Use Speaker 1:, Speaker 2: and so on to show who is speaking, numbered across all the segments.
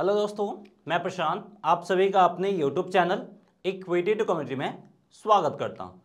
Speaker 1: hello दोस्तों मैं प्रशांत आप सभी का अपने यूट्यूब चैनल इक्वेटेटिव कम्युनिटी में स्वागत करता हूं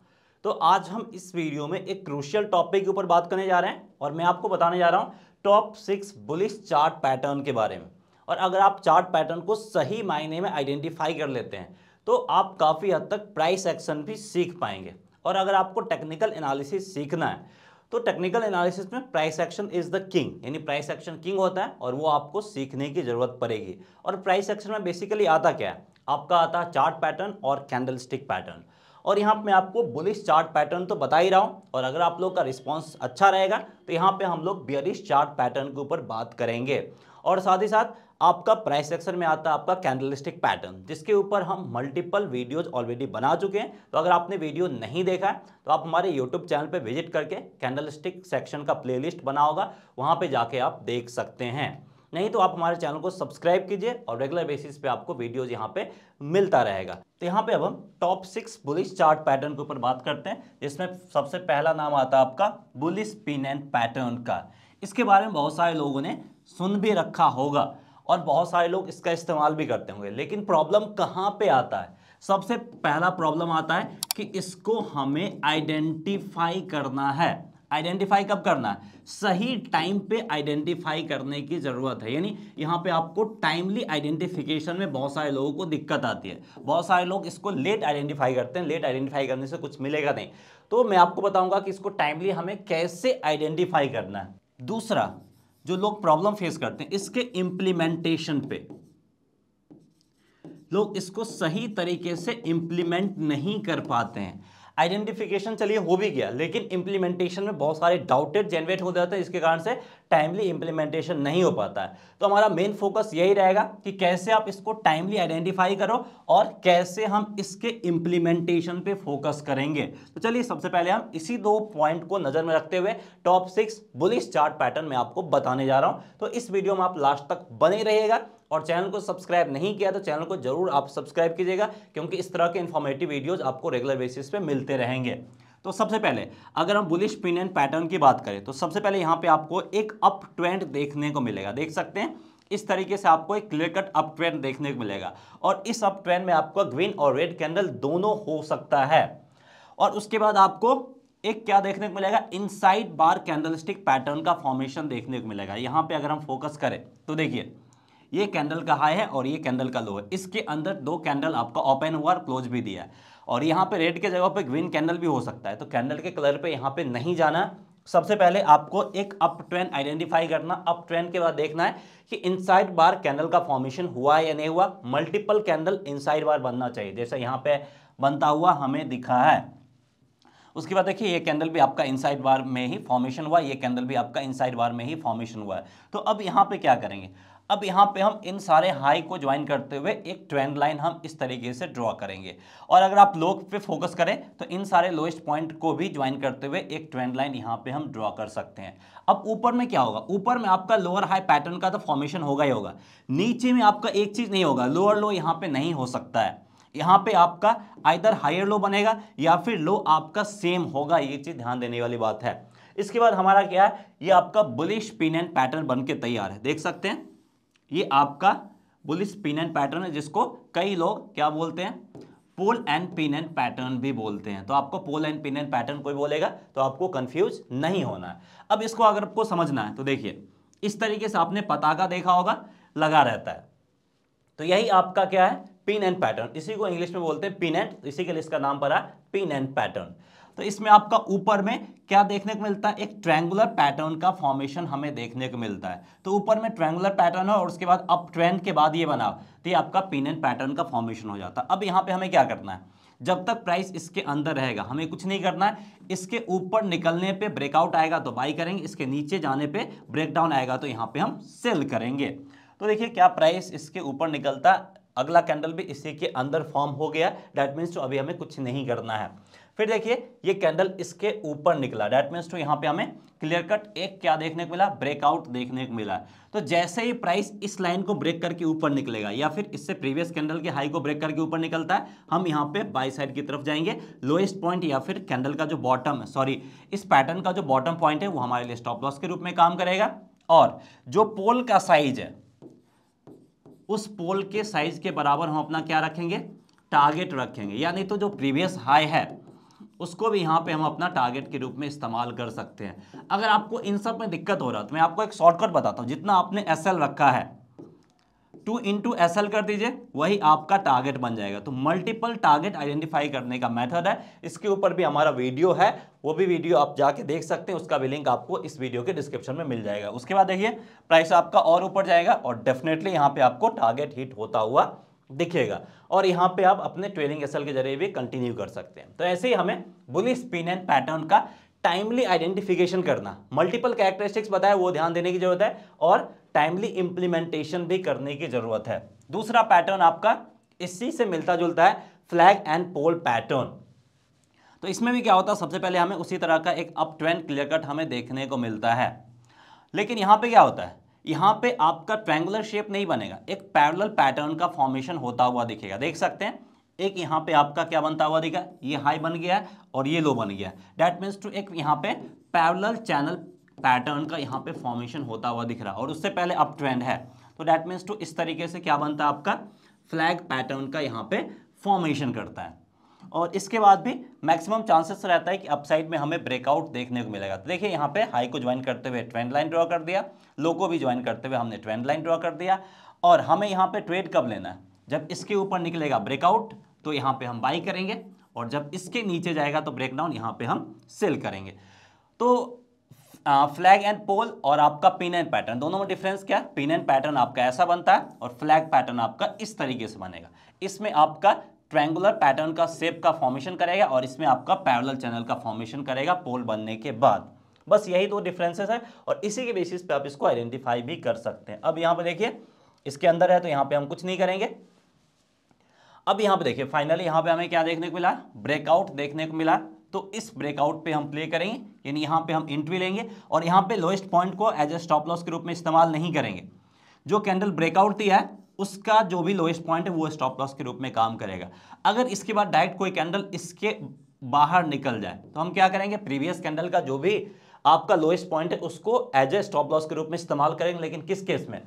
Speaker 1: तो आज हम इस वीडियो में एक क्रूशियल टॉपिक के ऊपर बात करने जा रहे हैं और मैं आपको बताने जा रहा हूं top six bullish chart pattern के बारे में और अगर आप चार्ट पैटर्न को सही मायने में आइडेंटिफाई कर लेते हैं तो आप काफ़ी हद तक प्राइस एक्शन भी सीख पाएंगे और अगर आपको टेक्निकल एनालिसिस सीखना है तो टेक्निकल एनालिसिस में price action is the king यानी प्राइस एक्शन किंग होता है और वो आपको सीखने की जरूरत पड़ेगी और प्राइस एक्शन में बेसिकली आता क्या है आपका आता है चार्ट पैटर्न और कैंडल स्टिक पैटर्न और यहाँ पे मैं आपको बुलिश चार्ट पैटर्न तो बता ही रहा हूँ और अगर आप लोग का रिस्पॉन्स अच्छा रहेगा तो यहाँ पे हम लोग बियरिश चार्ट पैटर्न के ऊपर बात करेंगे और साथ ही साथ आपका प्राइस सेक्शन में आता है आपका कैंडलिस्टिक पैटर्न जिसके ऊपर हम मल्टीपल वीडियोज ऑलरेडी बना चुके हैं तो अगर आपने वीडियो नहीं देखा है तो आप हमारे यूट्यूब चैनल पर विजिट करके कैंडलिस्टिक सेक्शन का प्लेलिस्ट बना होगा वहाँ पर जाके आप देख सकते हैं नहीं तो आप हमारे चैनल को सब्सक्राइब कीजिए और रेगुलर बेसिस पे आपको वीडियोज यहाँ पे मिलता रहेगा तो यहाँ पे अब हम top six bullish chart pattern के ऊपर बात करते हैं जिसमें सबसे पहला नाम आता है आपका बुलिश पिन एंड पैटर्न का इसके बारे में बहुत सारे लोगों ने सुन भी रखा होगा और बहुत सारे लोग इसका इस्तेमाल भी करते होंगे लेकिन प्रॉब्लम कहाँ पे आता है सबसे पहला प्रॉब्लम आता है कि इसको हमें आइडेंटिफाई करना है आइडेंटिफाई कब करना है सही टाइम पे आइडेंटिफाई करने की ज़रूरत है यानी यहाँ पे आपको टाइमली आइडेंटिफिकेशन में बहुत सारे लोगों को दिक्कत आती है बहुत सारे लोग इसको लेट आइडेंटिफाई करते हैं लेट आइडेंटिफाई करने से कुछ मिलेगा नहीं तो मैं आपको बताऊंगा कि इसको टाइमली हमें कैसे आइडेंटिफाई करना है दूसरा जो लोग प्रॉब्लम फेस करते हैं इसके इंप्लीमेंटेशन पे लोग इसको सही तरीके से इंप्लीमेंट नहीं कर पाते हैं आइडेंटिफिकेशन चलिए हो भी गया लेकिन इम्प्लीमेंटेशन में बहुत सारे डाउटेड जनरेट हो जाते हैं इसके कारण से टाइमली इम्प्लीमेंटेशन नहीं हो पाता है तो हमारा मेन फोकस यही रहेगा कि कैसे आप इसको टाइमली आइडेंटिफाई करो और कैसे हम इसके इम्प्लीमेंटेशन पे फोकस करेंगे तो चलिए सबसे पहले हम इसी दो पॉइंट को नज़र में रखते हुए top six bullish chart pattern में आपको बताने जा रहा हूँ तो इस वीडियो में आप लास्ट तक बने रहिएगा और चैनल को सब्सक्राइब नहीं किया तो चैनल को जरूर आप सब्सक्राइब कीजिएगा क्योंकि इस तरह के इन्फॉर्मेटिव वीडियोज़ आपको रेगुलर बेसिस पे मिलते रहेंगे तो सबसे पहले अगर हम बुलिश पिन एंड पैटर्न की बात करें तो सबसे पहले यहाँ पे आपको एक अप ट्रेंड देखने को मिलेगा देख सकते हैं इस तरीके से आपको एक क्लियर कट अप ट्रेंड देखने को मिलेगा और इस अप ट्रेंड में आपका ग्रीन और रेड कैंडल दोनों हो सकता है और उसके बाद आपको एक क्या देखने को मिलेगा इन बार कैंडल पैटर्न का फॉर्मेशन देखने को मिलेगा यहाँ पर अगर हम फोकस करें तो देखिए ये कैंडल का हाई है और ये कैंडल का लो है इसके अंदर दो कैंडल आपका ओपन हुआ और क्लोज भी दिया है और यहाँ पे रेड के जगह पे ग्रीन कैंडल भी हो सकता है तो कैंडल के कलर पे यहाँ पे नहीं जाना सबसे पहले आपको एक अप ट्रेंड आइडेंटिफाई करना अप ट्रेंड के बाद देखना है कि इनसाइड बार कैंडल का फॉर्मेशन हुआ है या नहीं हुआ मल्टीपल कैंडल इनसाइड बार बनना चाहिए जैसे यहाँ पे बनता हुआ हमें दिखा है उसके बाद देखिए ये कैंडल भी आपका इनसाइड बार में ही फॉर्मेशन हुआ ये कैंडल भी आपका इनसाइड बार में ही फॉर्मेशन हुआ है तो अब यहाँ पे क्या करेंगे अब यहाँ पे हम इन सारे हाई को ज्वाइन करते हुए एक ट्रेंड लाइन हम इस तरीके से ड्रॉ करेंगे और अगर आप लो पे फोकस करें तो इन सारे लोएस्ट पॉइंट को भी ज्वाइन करते हुए एक ट्रेंड लाइन यहाँ पे हम ड्रॉ कर सकते हैं अब ऊपर में क्या होगा ऊपर में आपका लोअर हाई पैटर्न का तो फॉर्मेशन होगा ही होगा नीचे में आपका एक चीज़ नहीं होगा लोअर लो यहाँ पर नहीं हो सकता है यहाँ पे आपका आइधर हायर लो बनेगा या फिर लो आपका सेम होगा ये चीज़ ध्यान देने वाली बात है इसके बाद हमारा क्या है ये आपका बुलिश पिन एंड पैटर्न बन के तैयार है देख सकते हैं ये आपका बुलिस पिन एंड पैटर्न है जिसको कई लोग क्या बोलते हैं pole and pennant pattern भी बोलते हैं तो आपको pole and pennant pattern कोई बोलेगा तो आपको कंफ्यूज नहीं होना है अब इसको अगर आपको समझना है तो देखिए इस तरीके से आपने पताका देखा होगा लगा रहता है तो यही आपका क्या है पिन एंड पैटर्न इसी को इंग्लिश में बोलते हैं पिन एंड इसी के लिए इसका नाम पड़ा पिन एंड पैटर्न तो इसमें आपका ऊपर में क्या देखने को मिलता है एक ट्रैंगुलर पैटर्न का फॉर्मेशन हमें देखने को मिलता है तो ऊपर में ट्रैंगुलर पैटर्न है और उसके बाद अब ट्रेंड के बाद ये बना तो ये आपका एंड पैटर्न का फॉर्मेशन हो जाता है अब यहाँ पे हमें क्या करना है जब तक प्राइस इसके अंदर रहेगा हमें कुछ नहीं करना है इसके ऊपर निकलने पे ब्रेकआउट आएगा तो बाई करेंगे इसके नीचे जाने पे ब्रेकडाउन आएगा तो यहाँ पे हम सेल करेंगे तो देखिए क्या प्राइस इसके ऊपर निकलता अगला कैंडल भी इसी के अंदर फॉर्म हो गया डैट मीन्स तो अभी हमें कुछ नहीं करना है फिर देखिए ये कैंडल इसके ऊपर निकला डेट मीन्स टू यहाँ पे हमें क्लियर कट एक क्या देखने को मिला ब्रेकआउट देखने को मिला तो जैसे ही प्राइस इस लाइन को ब्रेक करके ऊपर निकलेगा या फिर इससे प्रीवियस कैंडल के हाई को ब्रेक करके ऊपर निकलता है हम यहाँ पे बाई साइड की तरफ जाएंगे लोएस्ट पॉइंट या फिर कैंडल का जो बॉटम है सॉरी इस पैटर्न का जो बॉटम पॉइंट है वो हमारे लिए स्टॉप लॉस के रूप में काम करेगा और जो पोल का साइज है उस पोल के साइज के बराबर हम अपना क्या रखेंगे टारगेट रखेंगे यानी तो जो प्रीवियस हाई है उसको भी यहाँ पे हम अपना टारगेट के रूप में इस्तेमाल कर सकते हैं अगर आपको इन सब में दिक्कत हो रहा है तो मैं आपको एक शॉर्टकट बताता हूँ जितना आपने एस रखा है टू टू एस कर दीजिए वही आपका टारगेट बन जाएगा तो मल्टीपल टारगेट आइडेंटिफाई करने का मेथड है इसके ऊपर भी हमारा वीडियो है वो भी वीडियो आप जाके देख सकते हैं उसका भी लिंक आपको इस वीडियो के डिस्क्रिप्शन में मिल जाएगा उसके बाद देखिए प्राइस आपका और ऊपर जाएगा और डेफिनेटली यहाँ पे आपको टारगेट हिट होता हुआ दिखेगा और यहाँ पे आप अपने ट्रेलिंग एसल के जरिए भी कंटिन्यू कर सकते हैं तो ऐसे ही हमें बुली स्पिन एंड पैटर्न का टाइमली आइडेंटिफिकेशन करना मल्टीपल कैरेक्टरिस्टिक्स बताए वो ध्यान देने की जरूरत है और टाइमली इम्प्लीमेंटेशन भी करने की जरूरत है दूसरा पैटर्न आपका इसी से मिलता जुलता है फ्लैग एंड पोल पैटर्न तो इसमें भी क्या होता है सबसे पहले हमें उसी तरह का एक अप ट्रेंड क्लियर कट हमें देखने को मिलता है लेकिन यहाँ पे क्या होता है यहाँ पे आपका ट्रैंगुलर शेप नहीं बनेगा एक पैरल पैटर्न का फॉर्मेशन होता हुआ दिखेगा देख सकते हैं एक यहाँ पे आपका क्या बनता हुआ दिखा ये हाई बन गया है और ये लो बन गया है डैट मीन्स टू एक यहाँ पे पैरल चैनल पैटर्न का यहाँ पे फॉर्मेशन होता हुआ दिख रहा है और उससे पहले अप ट्रेंड है तो डैट मीन्स टू इस तरीके से क्या बनता है आपका फ्लैग पैटर्न का यहाँ पे फॉर्मेशन करता है और इसके बाद भी मैक्सिमम चांसेस रहता है कि अपसाइड में हमें ब्रेकआउट देखने को मिलेगा तो देखिए यहाँ पे हाई को ज्वाइन करते हुए ट्रेंड लाइन ड्रॉ कर दिया लो को भी ज्वाइन करते हुए हमने ट्रेंड लाइन ड्रॉ कर दिया और हमें यहाँ पे ट्रेड कब लेना है जब इसके ऊपर निकलेगा ब्रेकआउट तो यहाँ पर हम बाई करेंगे और जब इसके नीचे जाएगा तो ब्रेकडाउन यहाँ पर हम सेल करेंगे तो फ्लैग एंड पोल और आपका पिन एंड पैटर्न दोनों में डिफरेंस क्या है पिन एंड पैटर्न आपका ऐसा बनता है और फ्लैग पैटर्न आपका इस तरीके से बनेगा इसमें आपका ट्रैंगुलर पैटर्न का सेप का फॉर्मेशन करेगा और इसमें आपका पैरल चैनल का फॉर्मेशन करेगा पोल बनने के बाद बस यही दो डिफरेंसेस है और इसी के बेसिस पे आप इसको आइडेंटिफाई भी कर सकते हैं अब यहां पे देखिए इसके अंदर है तो यहां पे हम कुछ नहीं करेंगे अब यहां पे देखिए फाइनली यहां पे हमें क्या देखने को मिला ब्रेकआउट देखने को मिला तो इस ब्रेकआउट पे हम प्ले करेंगे यानी यहां पे हम इंट्री लेंगे और यहां पे लोएस्ट पॉइंट को एज ए स्टॉप लॉस के रूप में इस्तेमाल नहीं करेंगे जो कैंडल ब्रेकआउट दिया है उसका जो भी लोएस्ट पॉइंट है वो स्टॉप लॉस के रूप में काम करेगा अगर इसके बाद डायरेक्ट कोई कैंडल इसके बाहर निकल जाए तो हम क्या करेंगे प्रीवियस कैंडल का जो भी आपका लोएस्ट पॉइंट है उसको एज ए स्टॉप लॉस के रूप में इस्तेमाल करेंगे लेकिन किस केस में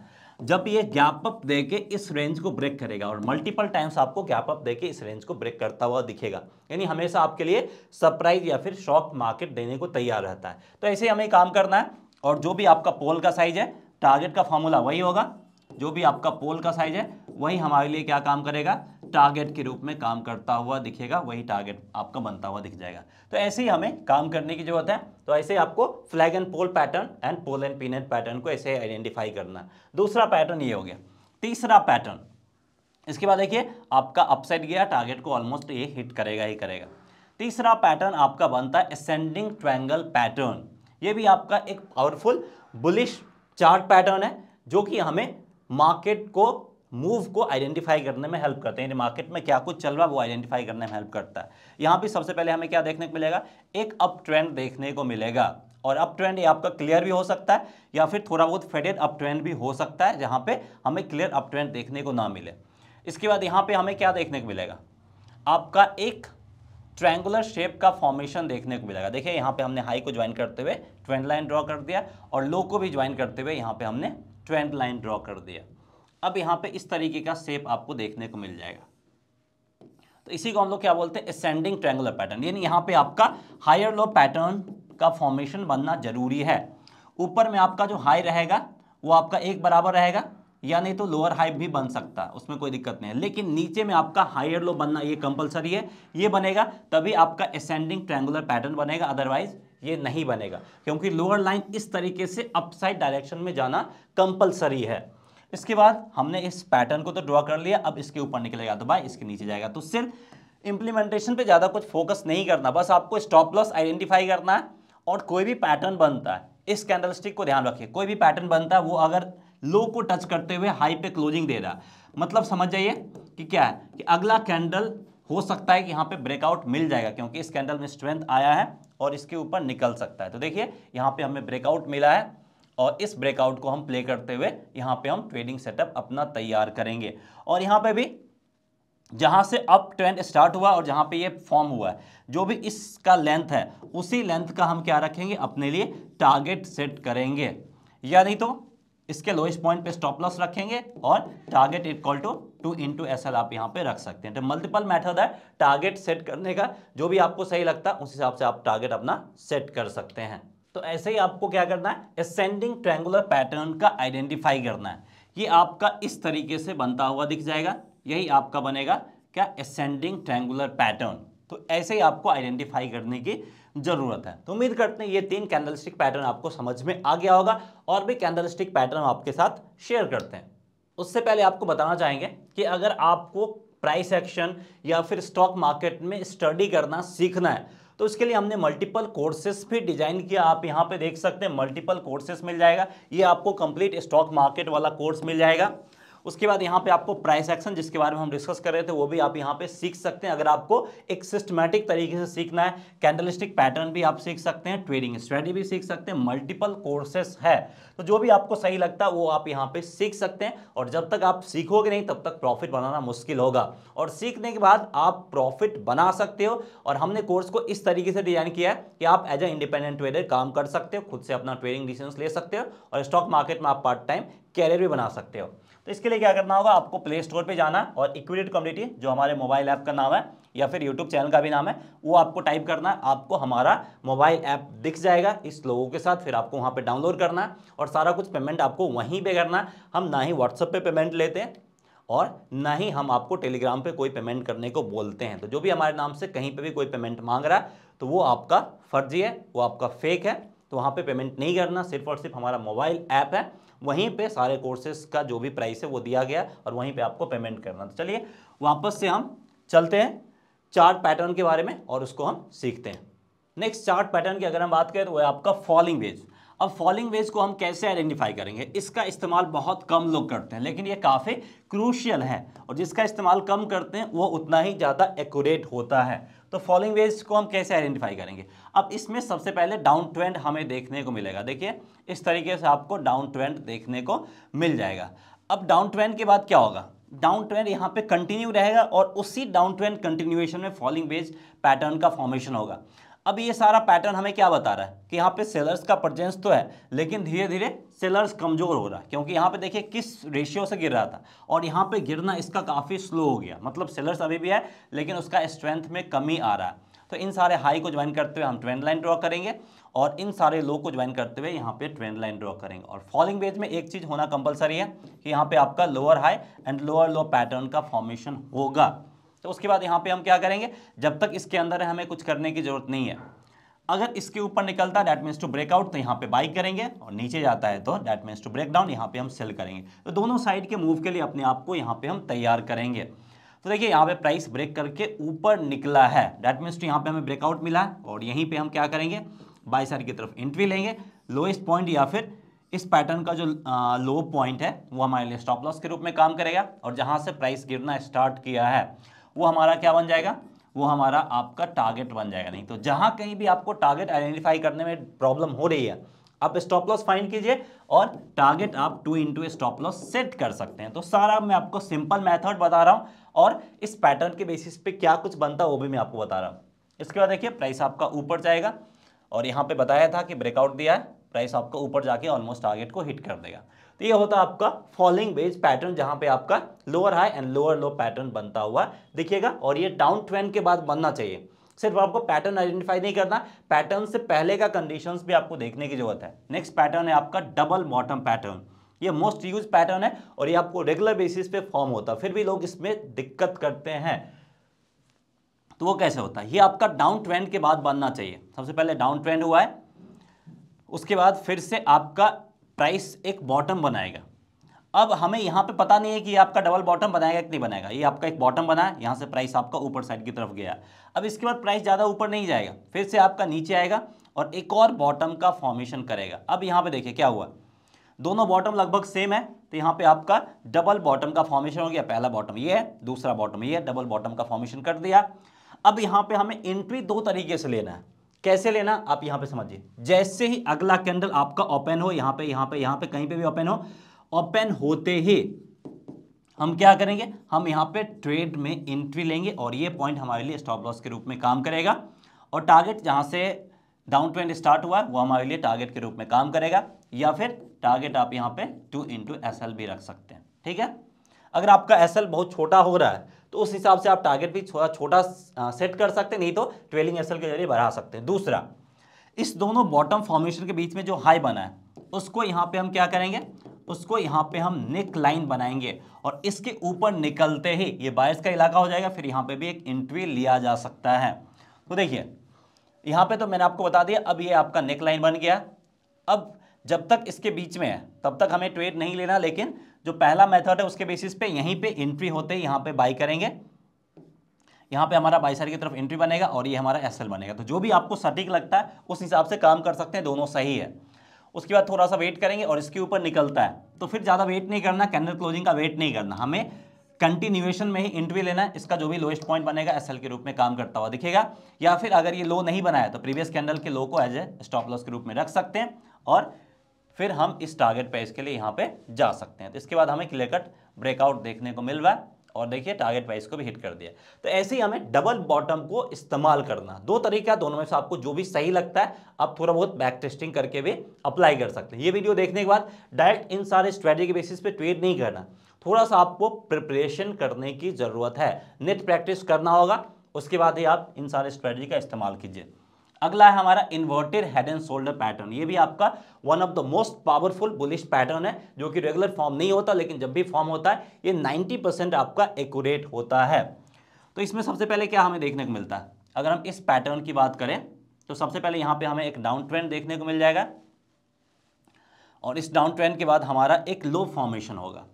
Speaker 1: जब ये गैप अप देके इस रेंज को ब्रेक करेगा और मल्टीपल टाइम्स आपको गैप अप देके इस रेंज को ब्रेक करता हुआ दिखेगा यानी हमेशा आपके लिए सरप्राइज या फिर शॉक मार्केट देने को तैयार रहता है तो ऐसे हमें काम करना है और जो भी आपका पोल का साइज है टारगेट का फॉर्मूला वही होगा जो भी आपका पोल का साइज है वही हमारे लिए क्या काम करेगा टारगेट के रूप में काम करता हुआ दिखेगा वही टारगेट आपका बनता हुआ दिख जाएगा तो ऐसे ही हमें काम करने की जरूरत है तो ऐसे आपको flag and pole pattern and pole and pennant pattern को ऐसे आइडेंटिफाई करना दूसरा पैटर्न ये हो गया तीसरा पैटर्न इसके बाद देखिए आपका अपसाइड गया टारगेट को ऑलमोस्ट ये हिट करेगा ही करेगा तीसरा पैटर्न आपका बनता है असेंडिंग ट्रैंगल पैटर्न ये भी आपका एक पावरफुल बुलिश चार्ट पैटर्न है जो कि हमें मार्केट को मूव को आइडेंटिफाई करने में हेल्प करते हैं मार्केट में क्या कुछ चल रहा है वो आइडेंटिफाई करने में हेल्प करता है यहाँ पे सबसे पहले हमें क्या देखने को मिलेगा एक अप ट्रेंड देखने को मिलेगा और अप ट्रेंड ये आपका क्लियर भी हो सकता है या फिर थोड़ा बहुत फेडेड अप ट्रेंड भी हो सकता है जहाँ पे हमें क्लियर अप ट्रेंड देखने को ना मिले इसके बाद यहाँ पे हमें क्या देखने को मिलेगा आपका एक ट्रैंगुलर शेप का फॉर्मेशन देखने को मिलेगा देखिए यहाँ पे हमने हाई को ज्वाइन करते हुए ट्रेंड लाइन ड्रॉ कर दिया और लो को भी ज्वाइन करते हुए यहाँ पे हमने ट्रेंड लाइन ड्रॉ कर दिया अब यहाँ पे इस तरीके का शेप आपको देखने को मिल जाएगा तो इसी को हम लोग क्या बोलते हैं असेंडिंग ट्रेंगुलर पैटर्न यानी यहाँ पे आपका हायर लो पैटर्न का फॉर्मेशन बनना जरूरी है ऊपर में आपका जो हाई रहेगा वो आपका एक बराबर रहेगा या नहीं तो लोअर हाई भी बन सकता है उसमें कोई दिक्कत नहीं है लेकिन नीचे में आपका हायर लो बनना ये कंपलसरी है ये बनेगा तभी आपका असेंडिंग ट्रेंगुलर पैटर्न बनेगा अदरवाइज ये नहीं बनेगा क्योंकि लोअर लाइन इस तरीके से अपसाइड डायरेक्शन में जाना कंपलसरी है इसके बाद हमने इस पैटर्न को तो ड्रॉ कर लिया अब इसके ऊपर निकलेगा तो भाई इसके नीचे जाएगा तो सिर्फ इंप्लीमेंटेशन पे ज़्यादा कुछ फोकस नहीं करना बस आपको स्टॉप लॉस आइडेंटिफाई करना है और कोई भी पैटर्न बनता है इस कैंडल स्टिक को ध्यान रखिए कोई भी पैटर्न बनता है वो अगर लो को टच करते हुए हाई पे क्लोजिंग दे रहा है मतलब समझ जाइए कि क्या है कि अगला कैंडल हो सकता है कि यहाँ पे ब्रेकआउट मिल जाएगा क्योंकि इस कैंडल में स्ट्रेंथ आया है और इसके ऊपर निकल सकता है तो देखिए यहाँ पे हमें ब्रेकआउट मिला है और इस ब्रेकआउट को हम प्ले करते हुए यहाँ पे हम ट्रेडिंग सेटअप अपना तैयार करेंगे और यहाँ पे भी जहाँ से अप ट्रेंड स्टार्ट हुआ और जहाँ पे ये फॉर्म हुआ है जो भी इसका लेंथ है उसी लेंथ का हम क्या रखेंगे अपने लिए टारगेट सेट करेंगे या नहीं तो इसके लोएस्ट पॉइंट पे स्टॉप लॉस रखेंगे और target equal to two into S L आप यहाँ पे रख सकते हैं तो मल्टीपल मैथड है टारगेट सेट करने का जो भी आपको सही लगता है उस हिसाब से आप टारगेट अपना सेट कर सकते हैं तो ऐसे ही आपको क्या करना है असेंडिंग ट्रेंगुलर पैटर्न का आइडेंटिफाई करना है ये आपका इस तरीके से बनता हुआ दिख जाएगा यही आपका बनेगा क्या असेंडिंग ट्रेंगुलर पैटर्न तो ऐसे ही आपको आइडेंटिफाई करने की ज़रूरत है तो उम्मीद करते हैं ये तीन कैंडलस्टिक पैटर्न आपको समझ में आ गया होगा और भी कैंडलस्टिक पैटर्न आपके साथ शेयर करते हैं उससे पहले आपको बताना चाहेंगे कि अगर आपको प्राइस एक्शन या फिर स्टॉक मार्केट में स्टडी करना सीखना है तो इसके लिए हमने मल्टीपल कोर्सेज भी डिजाइन किया आप यहाँ पे देख सकते हैं मल्टीपल कोर्सेज मिल जाएगा ये आपको कंप्लीट स्टॉक मार्केट वाला कोर्स मिल जाएगा उसके बाद यहाँ पे आपको प्राइस एक्शन जिसके बारे में हम डिस्कस कर रहे थे वो भी आप यहाँ पे सीख सकते हैं अगर आपको एक सिस्टमेटिक तरीके से सीखना है कैंडलिस्टिक पैटर्न भी आप सीख सकते हैं ट्रेडिंग स्ट्रेटी भी सीख सकते हैं मल्टीपल कोर्सेस है तो जो भी आपको सही लगता है वो आप यहाँ पे सीख सकते हैं और जब तक आप सीखोगे नहीं तब तक प्रॉफिट बनाना मुश्किल होगा और सीखने के बाद आप प्रॉफिट बना सकते हो और हमने कोर्स को इस तरीके से डिजाइन किया है कि आप एज ए इंडिपेंडेंट ट्रेडर काम कर सकते हो खुद से अपना ट्रेडिंग डिसीजन ले सकते हो और स्टॉक मार्केट में आप पार्ट टाइम कैरियर भी बना सकते हो तो इसके लिए क्या करना होगा आपको प्ले स्टोर पर जाना और इक्विटेड कम्युनिटी जो हमारे मोबाइल ऐप का नाम है या फिर यूट्यूब चैनल का भी नाम है वो आपको टाइप करना है आपको हमारा मोबाइल ऐप दिख जाएगा इस लोगों के साथ फिर आपको वहाँ पे डाउनलोड करना है और सारा कुछ पेमेंट आपको वहीं पे करना है हम ना ही व्हाट्सअप पे पेमेंट लेते हैं और ना ही हम आपको टेलीग्राम पे कोई पेमेंट करने को बोलते हैं तो जो भी हमारे नाम से कहीं पे भी कोई पेमेंट मांग रहा है तो वो आपका फर्जी है वो आपका फेक है तो वहाँ पे पेमेंट नहीं करना सिर्फ और सिर्फ हमारा मोबाइल ऐप है वहीं पे सारे कोर्सेज का जो भी प्राइस है वो दिया गया और वहीं पे आपको पेमेंट करना तो चलिए वापस से हम चलते हैं चार्ट पैटर्न के बारे में और उसको हम सीखते हैं नेक्स्ट चार्ट पैटर्न की अगर हम बात करें तो वह आपका फॉलिंग वेज अब फॉलिंग वेज को हम कैसे आइडेंटिफाई करेंगे इसका इस्तेमाल बहुत कम लोग करते हैं लेकिन ये काफ़ी क्रूशियल है और जिसका इस्तेमाल कम करते हैं वो उतना ही ज़्यादा एक्यूरेट होता है तो फॉलोइंग वेज को हम कैसे आइडेंटिफाई करेंगे अब इसमें सबसे पहले डाउन ट्रेंड हमें देखने को मिलेगा देखिए इस तरीके से आपको डाउन ट्रेंड देखने को मिल जाएगा अब डाउन ट्रेंड के बाद क्या होगा डाउन ट्रेंड यहाँ पे कंटिन्यू रहेगा और उसी डाउन ट्रेंड कंटिन्यूएशन में फॉलिंग वेज पैटर्न का फॉर्मेशन होगा अब ये सारा पैटर्न हमें क्या बता रहा है कि यहाँ पे सेलर्स का प्रजेंस तो है लेकिन धीरे धीरे सेलर्स कमज़ोर हो रहा है क्योंकि यहाँ पे देखिए किस रेशियो से गिर रहा था और यहाँ पे गिरना इसका काफ़ी स्लो हो गया मतलब सेलर्स अभी भी है लेकिन उसका स्ट्रेंथ में कमी आ रहा है तो इन सारे हाई को ज्वाइन करते हुए हम ट्रेंड लाइन ड्रॉ करेंगे और इन सारे लो को ज्वाइन करते हुए यहाँ पे ट्रेंड लाइन ड्रॉ करेंगे और फॉलिंग बेज में एक चीज़ होना कंपलसरी है कि यहाँ पे आपका lower high and lower low pattern का फॉर्मेशन होगा तो उसके बाद यहाँ पे हम क्या करेंगे जब तक इसके अंदर हमें कुछ करने की ज़रूरत नहीं है अगर इसके ऊपर निकलता है डैट मीन्स टू ब्रेकआउट तो यहाँ पे बाई करेंगे और नीचे जाता है तो that means to break down यहाँ पे हम सेल करेंगे तो दोनों साइड के मूव के लिए अपने आप को यहाँ पे हम तैयार करेंगे तो देखिए यहाँ पे प्राइस ब्रेक करके ऊपर निकला है डैट मीन्स टू यहाँ पे हमें ब्रेकआउट मिला है और यहीं पर हम क्या करेंगे बाई साइड की तरफ एंट्री लेंगे लोएस्ट पॉइंट या फिर इस पैटर्न का जो लो पॉइंट है वो हमारे लिए स्टॉप लॉस के रूप में काम करेगा और जहाँ से प्राइस गिरना स्टार्ट किया है वो हमारा क्या बन जाएगा वो हमारा आपका टारगेट बन जाएगा नहीं तो जहां कहीं भी आपको टारगेट आइडेंटिफाई करने में प्रॉब्लम हो रही है आप स्टॉप लॉस फाइंड कीजिए और टारगेट आप two into stop loss set कर सकते हैं तो सारा मैं आपको सिंपल मैथड बता रहा हूँ और इस पैटर्न के बेसिस पे क्या कुछ बनता है वो भी मैं आपको बता रहा हूँ इसके बाद देखिए प्राइस आपका ऊपर जाएगा और यहाँ पे बताया था कि ब्रेकआउट दिया है प्राइस आपका ऊपर जाके ऑलमोस्ट टारगेट को हिट कर देगा तो ये होता है आपका फॉलिंग बेस पैटर्न जहाँ पे आपका lower high and lower low pattern बनता हुआ दिखेगा और ये डाउन ट्रेंड के बाद बनना चाहिए सिर्फ आपको पैटर्न आइडेंटिफाई नहीं करना पैटर्न से पहले का कंडीशंस भी आपको देखने की जरूरत है नेक्स्ट पैटर्न है आपका डबल बॉटम पैटर्न ये मोस्ट यूज पैटर्न है और ये आपको रेगुलर बेसिस पे फॉर्म होता है फिर भी लोग इसमें दिक्कत करते हैं तो वो कैसे होता है ये आपका डाउन ट्रेंड के बाद बनना चाहिए सबसे पहले डाउन ट्रेंड हुआ है उसके बाद फिर से आपका प्राइस एक बॉटम बनाएगा अब हमें यहाँ पे पता नहीं है कि आपका डबल बॉटम बनाएगा कि नहीं बनाएगा ये आपका एक बॉटम बना है यहाँ से प्राइस आपका ऊपर साइड की तरफ गया अब इसके बाद प्राइस ज़्यादा ऊपर नहीं जाएगा फिर से आपका नीचे आएगा और एक और बॉटम का फॉर्मेशन करेगा अब यहाँ पे देखिए क्या हुआ दोनों बॉटम लगभग सेम है तो यहाँ पर आपका डबल बॉटम का फॉर्मेशन हो गया पहला बॉटम ये है दूसरा बॉटम ये है डबल बॉटम का फॉर्मेशन कर दिया अब यहाँ पर हमें एंट्री दो तरीके से लेना है कैसे लेना आप यहां पे समझिए जैसे ही अगला कैंडल आपका ओपन हो यहां पे यहां पे यहां पे कहीं पे भी ओपन हो ओपन होते ही हम क्या करेंगे हम यहां पे ट्रेड में एंट्री लेंगे और ये पॉइंट हमारे लिए स्टॉप लॉस के रूप में काम करेगा और टारगेट जहां से डाउन ट्रेंड स्टार्ट हुआ वो हमारे लिए टारगेट के रूप में काम करेगा या फिर टारगेट आप यहाँ पे टू इंटू एस भी रख सकते हैं ठीक है अगर आपका एस बहुत छोटा हो रहा है तो उस हिसाब से आप टारगेट भी थोड़ा छोटा सेट कर सकते नहीं तो ट्रेलिंग एसल के जरिए बढ़ा सकते हैं दूसरा इस दोनों बॉटम फॉर्मेशन के बीच में जो हाई बना है उसको यहाँ पे हम क्या करेंगे उसको यहाँ पे हम नेक लाइन बनाएंगे और इसके ऊपर निकलते ही ये बायस का इलाका हो जाएगा फिर यहाँ पे भी एक एंट्री लिया जा सकता है तो देखिए यहाँ पे तो मैंने आपको बता दिया अब ये आपका नेक लाइन बन गया अब जब तक इसके बीच में है तब तक हमें ट्रेड नहीं लेना लेकिन जो पहला मेथड है उसके बेसिस पे यहीं पे एंट्री होते ही यहाँ पे बाई करेंगे यहाँ पे हमारा बाई सर की तरफ एंट्री बनेगा और ये हमारा एस बनेगा तो जो भी आपको सटीक लगता है उस हिसाब से काम कर सकते हैं दोनों सही है उसके बाद थोड़ा सा वेट करेंगे और इसके ऊपर निकलता है तो फिर ज़्यादा वेट नहीं करना कैंडल क्लोजिंग का वेट नहीं करना हमें कंटिन्यूएशन में ही एंट्री लेना है इसका जो भी लोएस्ट पॉइंट बनेगा एसएल के रूप में काम करता हुआ दिखेगा या फिर अगर ये लो नहीं बनाया तो प्रीवियस कैंडल के लो को एज ए स्टॉप लॉस के रूप में रख सकते हैं और फिर हम इस टारगेट पे के लिए यहाँ पे जा सकते हैं तो इसके बाद हमें क्लियर कट ब्रेकआउट देखने को मिल रहा है और देखिए टारगेट प्राइस को भी हिट कर दिया तो ऐसे ही हमें डबल बॉटम को इस्तेमाल करना दो तरीका दोनों में से आपको जो भी सही लगता है आप थोड़ा बहुत बैक टेस्टिंग करके भी अप्लाई कर सकते हैं ये वीडियो देखने के बाद डायरेक्ट इन सारे स्ट्रेटजी के बेसिस पे ट्रेड नहीं करना थोड़ा सा आपको प्रिपरेशन करने की ज़रूरत है नेट प्रैक्टिस करना होगा उसके बाद ही आप इन सारे स्ट्रेटजी का इस्तेमाल कीजिए अगला है हमारा inverted head and shoulder pattern ये भी आपका one of the most powerful bullish pattern है जो कि रेगुलर फॉर्म नहीं होता लेकिन जब भी फॉर्म होता है ये 90 परसेंट आपका एक्यूरेट होता है तो इसमें सबसे पहले क्या हमें देखने को मिलता है अगर हम इस पैटर्न की बात करें तो सबसे पहले यहाँ पर हमें एक डाउन ट्रेंड देखने को मिल जाएगा और इस डाउन ट्रेंड के बाद हमारा एक लो फॉर्मेशन होगा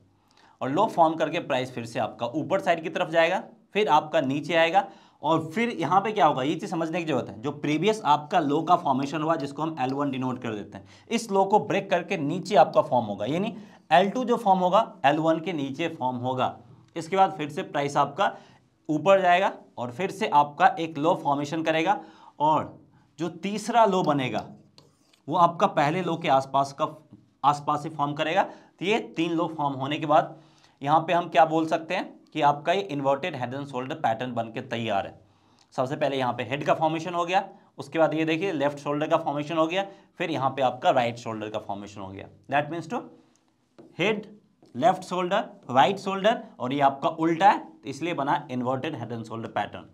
Speaker 1: और लो फॉर्म करके प्राइस फिर से आपका ऊपर साइड की तरफ जाएगा फिर आपका नीचे आएगा और फिर यहाँ पे क्या होगा ये चीज़ समझने की जरूरत है जो प्रीवियस आपका लो का फॉर्मेशन हुआ जिसको हम एल वन डिनोट कर देते हैं इस लो को ब्रेक करके नीचे आपका फॉर्म होगा यानी एल टू जो फॉर्म होगा एल वन के नीचे फॉर्म होगा इसके बाद फिर से प्राइस आपका ऊपर जाएगा और फिर से आपका एक लो फॉर्मेशन करेगा और जो तीसरा लो बनेगा वो आपका पहले लो के आसपास का आसपास ही फॉर्म करेगा तो ये तीन लो फॉर्म होने के बाद यहाँ पर हम क्या बोल सकते हैं कि आपका ये inverted head and shoulder pattern बन के तैयार है सबसे पहले यहाँ पे हेड का फॉर्मेशन हो गया उसके बाद ये देखिए लेफ्ट शोल्डर का फॉर्मेशन हो गया फिर यहाँ पे आपका राइट right शोल्डर का फॉर्मेशन हो गया that means to head left shoulder right shoulder और ये आपका उल्टा है तो इसलिए बना inverted head and shoulder pattern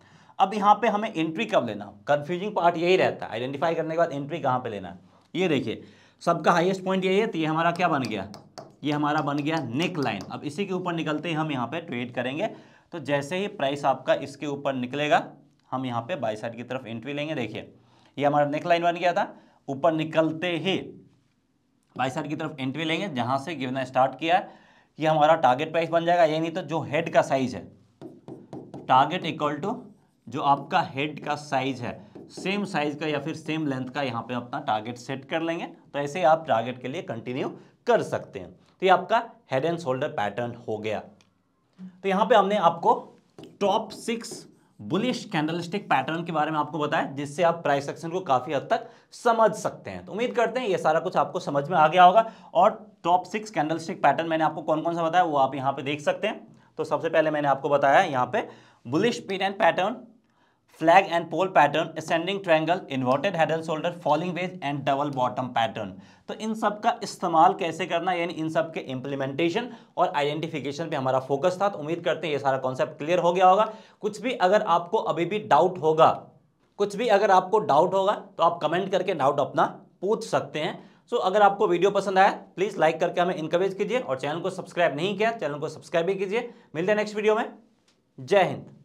Speaker 1: अब यहाँ पे हमें एंट्री कब लेना कन्फ्यूजिंग पार्ट यही रहता है आइडेंटिफाई करने के बाद एंट्री कहाँ पे लेना है ये देखिए सबका हाईएस्ट पॉइंट यही है तो ये हमारा क्या बन गया ये हमारा बन गया नेक लाइन अब इसी के ऊपर निकलते ही हम यहाँ पे ट्रेड करेंगे तो जैसे ही प्राइस आपका इसके ऊपर निकलेगा हम यहाँ पे बाई साइड की तरफ एंट्री लेंगे देखिए ये हमारा नेक लाइन बन गया था ऊपर निकलते ही बाई साइड की तरफ एंट्री लेंगे जहाँ से गिरना स्टार्ट किया ये हमारा टारगेट प्राइस बन जाएगा यानी तो जो हेड का साइज है टारगेट इक्वल टू जो आपका हेड का साइज है सेम साइज का या फिर सेम लेंथ का यहाँ पे अपना टारगेट सेट कर लेंगे तो ऐसे आप टारगेट के लिए कंटिन्यू कर सकते हैं तो ये आपका हेड एंड शोल्डर पैटर्न हो गया तो यहां पे हमने आपको top six bullish candlestick pattern के बारे में आपको बताया जिससे आप प्राइस एक्शन को काफ़ी हद तक समझ सकते हैं तो उम्मीद करते हैं ये सारा कुछ आपको समझ में आ गया होगा और टॉप सिक्स कैंडलस्टिक पैटर्न मैंने आपको कौन कौन सा बताया वो आप यहां पे देख सकते हैं तो सबसे पहले मैंने आपको बताया यहां पे bullish pennant pattern flag and pole pattern ascending triangle inverted head and shoulder falling wedge and double bottom pattern तो इन सब का इस्तेमाल कैसे करना यानी इन सब के इम्प्लीमेंटेशन और आइडेंटिफिकेशन पे हमारा फोकस था तो उम्मीद करते हैं ये सारा कॉन्सेप्ट क्लियर हो गया होगा कुछ भी अगर आपको अभी भी डाउट होगा कुछ भी अगर आपको डाउट होगा तो आप कमेंट करके डाउट अपना पूछ सकते हैं सो अगर आपको वीडियो पसंद आया प्लीज़ लाइक करके हमें इंकरेज कीजिए और चैनल को सब्सक्राइब नहीं किया चैनल को सब्सक्राइब भी कीजिए मिलते हैं नेक्स्ट वीडियो में जय हिंद